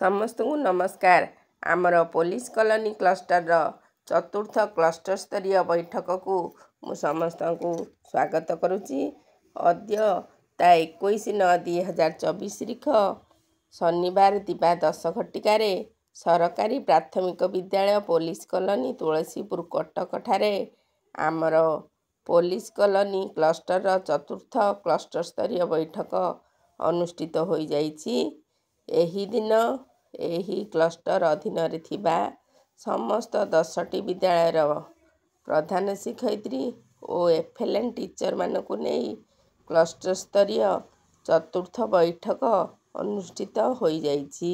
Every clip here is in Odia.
ସମସ୍ତଙ୍କୁ ନମସ୍କାର ଆମର ପୋଲିସ କଲୋନୀ କ୍ଲଷ୍ଟରର ଚତୁର୍ଥ କ୍ଲଷ୍ଟର ସ୍ତରୀୟ ବୈଠକକୁ ମୁଁ ସମସ୍ତଙ୍କୁ ସ୍ୱାଗତ କରୁଛି ଅଦ୍ୟ ତା ଏକୋଇଶ ନଅ ଦୁଇ ହଜାର ଚବିଶ ରିଖ ଶନିବାର ଦିବା ଦଶ ଘଟିକାରେ ସରକାରୀ ପ୍ରାଥମିକ ବିଦ୍ୟାଳୟ ପୋଲିସ କଲୋନୀ ତୁଳସୀପୁର କଟକଠାରେ ଆମର ପୋଲିସ କଲୋନୀ କ୍ଲଷ୍ଟରର ଚତୁର୍ଥ କ୍ଲଷ୍ଟର ସ୍ତରୀୟ ବୈଠକ ଅନୁଷ୍ଠିତ ହୋଇଯାଇଛି ଏହିଦିନ ଏହି କ୍ଲଷ୍ଟର ଅଧୀନରେ ଥିବା ସମସ୍ତ ଦଶଟି ବିଦ୍ୟାଳୟର ପ୍ରଧାନ ଶିକ୍ଷୟିତ୍ରୀ ଓ ଏଫଏଲ୍ଏନ୍ ଟିଚର୍ମାନଙ୍କୁ ନେଇ କ୍ଲଷ୍ଟର ସ୍ତରୀୟ ଚତୁର୍ଥ ବୈଠକ ଅନୁଷ୍ଠିତ ହୋଇଯାଇଛି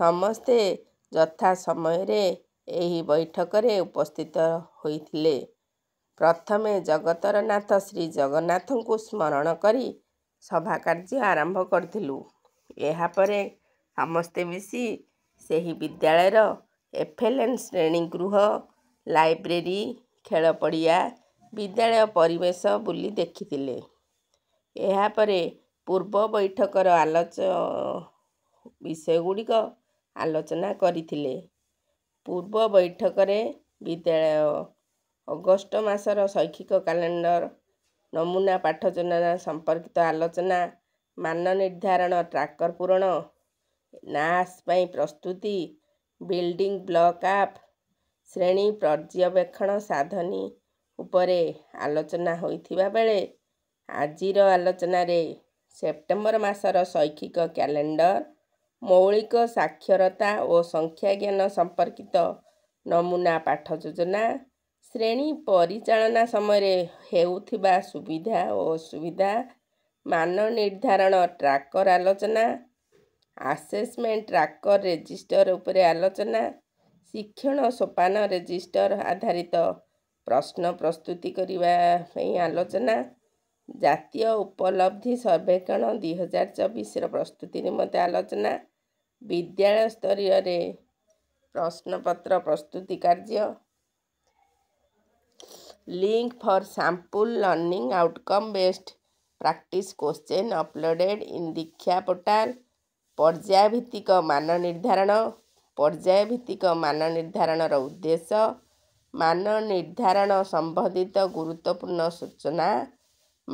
ସମସ୍ତେ ଯଥା ସମୟରେ ଏହି ବୈଠକରେ ଉପସ୍ଥିତ ହୋଇଥିଲେ ପ୍ରଥମେ ଜଗତର ନାଥ ଶ୍ରୀ ଜଗନ୍ନାଥଙ୍କୁ ସ୍ମରଣ କରି ସଭା କାର୍ଯ୍ୟ ଆରମ୍ଭ କରିଥିଲୁ ଏହାପରେ ସମସ୍ତେ ମିଶି ସେହି ବିଦ୍ୟାଳୟର ଏଫ୍ ଏଲ୍ ଏନ୍ ଶ୍ରେଣୀ ଗୃହ ଲାଇବ୍ରେରୀ ଖେଳ ପଡ଼ିଆ ବିଦ୍ୟାଳୟ ପରିବେଶ ବୁଲି ଦେଖିଥିଲେ ଏହାପରେ ପୂର୍ବ ବୈଠକର ଆଲୋଚ ବିଷୟଗୁଡ଼ିକ ଆଲୋଚନା କରିଥିଲେ ପୂର୍ବ ବୈଠକରେ ବିଦ୍ୟାଳୟ ଅଗଷ୍ଟ ମାସର ଶୈକ୍ଷିକ କ୍ୟାଲେଣ୍ଡର ନମୁନା ପାଠ ଯୋଜନା ସମ୍ପର୍କିତ ଆଲୋଚନା ମାନ ନିର୍ଦ୍ଧାରଣ ଟ୍ରାକର ପୂରଣ ନାସ ପାଇଁ ପ୍ରସ୍ତୁତି ବିଲ୍ଡିଂ ବ୍ଲକ୍ ଆପ୍ ଶ୍ରେଣୀ ପର୍ଯ୍ୟବେକ୍ଷଣ ସାଧନୀ ଉପରେ ଆଲୋଚନା ହୋଇଥିବା ବେଳେ ଆଜିର ଆଲୋଚନାରେ ସେପ୍ଟେମ୍ବର ମାସର ଶୈକ୍ଷିକ କ୍ୟାଲେଣ୍ଡର ମୌଳିକ ସାକ୍ଷରତା ଓ ସଂଖ୍ୟା ଜ୍ଞାନ ସମ୍ପର୍କିତ ନମୁନା ପାଠ ଯୋଜନା ଶ୍ରେଣୀ ପରିଚାଳନା ସମୟରେ ହେଉଥିବା ସୁବିଧା ଓ ଅସୁବିଧା ମାନ ନିର୍ଦ୍ଧାରଣ ଟ୍ରାକର ଆଲୋଚନା ଆସେସମେଣ୍ଟ ଟ୍ରାକର ରେଜିଷ୍ଟର ଉପରେ ଆଲୋଚନା ଶିକ୍ଷଣ ସୋପାନ ରେଜିଷ୍ଟର ଆଧାରିତ ପ୍ରଶ୍ନ ପ୍ରସ୍ତୁତି କରିବା ପାଇଁ ଆଲୋଚନା ଜାତୀୟ ଉପଲବ୍ଧି ସର୍ବେକ୍ଷଣ ଦୁଇ ହଜାର ଚବିଶର ପ୍ରସ୍ତୁତି ନିମନ୍ତେ ଆଲୋଚନା ବିଦ୍ୟାଳୟ ସ୍ତରୀୟରେ ପ୍ରଶ୍ନପତ୍ର ପ୍ରସ୍ତୁତି କାର୍ଯ୍ୟ link for sample learning outcome based practice question uploaded in Diksha portal ପର୍ଯ୍ୟାୟ ଭିତ୍ତିକ ମାନ ନିର୍ଦ୍ଧାରଣ ପର୍ଯ୍ୟାୟ ଭିତ୍ତିକ ମାନ ନିର୍ଦ୍ଧାରଣର ଉଦ୍ଦେଶ୍ୟ ମାନ ନିର୍ଦ୍ଧାରଣ ସମ୍ବନ୍ଧିତ ଗୁରୁତ୍ୱପୂର୍ଣ୍ଣ ସୂଚନା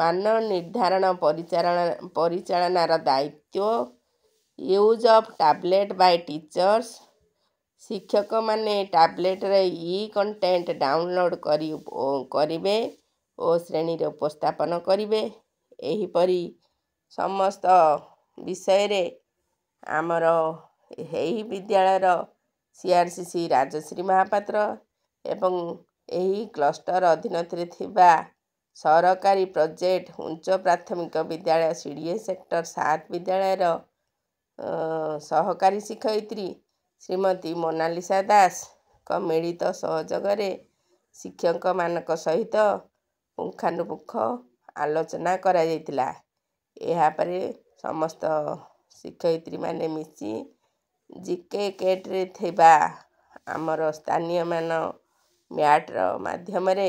ମାନ ନିର୍ଦ୍ଧାରଣ ପରିଚାଳନା ପରିଚାଳନାର ଦାୟିତ୍ୱ use of tablet by teachers ଶିକ୍ଷକମାନେ ଟାବଲେଟ୍ରେ ଇ କଣ୍ଟେଣ୍ଟ ଡାଉନଲୋଡ଼୍ କରି କରିବେ ଓ ଶ୍ରେଣୀରେ ଉପସ୍ଥାପନ କରିବେ ଏହିପରି ସମସ୍ତ ବିଷୟରେ ଆମର ଏହି ବିଦ୍ୟାଳୟର C R C C Rajashree Mahapatra ଏବଂ ଏହି କ୍ଲଷ୍ଟର ଅଧୀନରେ ଥିବା ସରକାରୀ ପ୍ରୋଜେକ୍ଟ ଉଚ୍ଚ ପ୍ରାଥମିକ ବିଦ୍ୟାଳୟ ସି ଡ଼ି ଏ ସେକ୍ଟର ସାତ ବିଦ୍ୟାଳୟର ସହକାରୀ ଶିକ୍ଷୟିତ୍ରୀ ଶ୍ରୀମତୀ ମୋନାଲିସା ଦାସଙ୍କ ମିଳିତ ସହଯୋଗରେ ଶିକ୍ଷକମାନଙ୍କ ସହିତ ପୁଙ୍ଖାନୁପୁଙ୍ଖ ଆଲୋଚନା କରାଯାଇଥିଲା ଏହାପରେ ସମସ୍ତ ଶିକ୍ଷୟିତ୍ରୀମାନେ ମିଶି ଜିକେକେଟ୍ରେ ଥିବା ଆମର ସ୍ଥାନୀୟମାନ ମ୍ୟାଟ୍ର ମାଧ୍ୟମରେ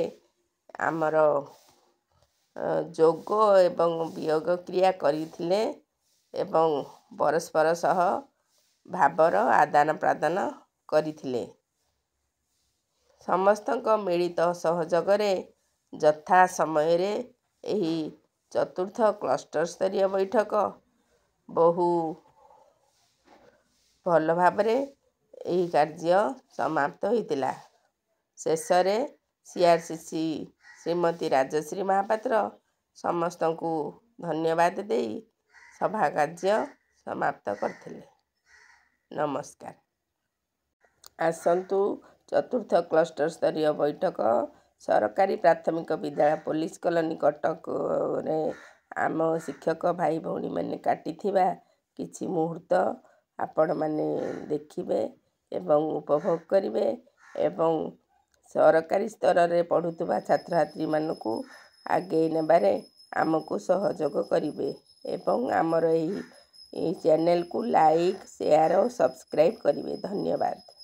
ଆମର ଯୋଗ ଏବଂ ବିୟୋଗ କ୍ରିୟା କରିଥିଲେ ଏବଂ ପରସ୍ପର ସହ ଭାବର ଆଦାନ ପ୍ରଦାନ କରିଥିଲେ ସମସ୍ତଙ୍କ ମିଳିତ ସହଯୋଗରେ ଯଥା ସମୟରେ ଏହି ଚତୁର୍ଥ କ୍ଲଷ୍ଟର ସ୍ତରୀୟ ବୈଠକ ବହୁ ଭଲ ଭାବରେ ଏହି କାର୍ଯ୍ୟ ସମାପ୍ତ ହୋଇଥିଲା ଶେଷରେ C R C C Shrimati Rajashree Mahapatra ସମସ୍ତଙ୍କୁ ଧନ୍ୟବାଦ ଦେଇ ସଭା କାର୍ଯ୍ୟ ସମାପ୍ତ କରିଥିଲେ ନମସ୍କାର ଆସନ୍ତୁ ଚତୁର୍ଥ କ୍ଲଷ୍ଟର ସ୍ତରୀୟ ବୈଠକ ସରକାରୀ ପ୍ରାଥମିକ ବିଦ୍ୟାଳୟ ପୋଲିସ କଲୋନୀ କଟକରେ ଆମ ଶିକ୍ଷକ ଭାଇ ଭଉଣୀମାନେ କାଟିଥିବା କିଛି ମୁହୂର୍ତ୍ତ ଆପଣମାନେ ଦେଖିବେ ଏବଂ ଉପଭୋଗ କରିବେ ଏବଂ ସରକାରୀ ସ୍ତରରେ ପଢ଼ୁଥିବା ଛାତ୍ରଛାତ୍ରୀମାନଙ୍କୁ ଆଗେଇ ନେବାରେ ଆମକୁ ସହଯୋଗ କରିବେ ଏବଂ ଆମର ଏହି ଏହି ଚ୍ୟାନେଲକୁ ଲାଇକ୍ ସେୟାର୍ ଓ ସବସ୍କ୍ରାଇବ୍ କରିବେ ଧନ୍ୟବାଦ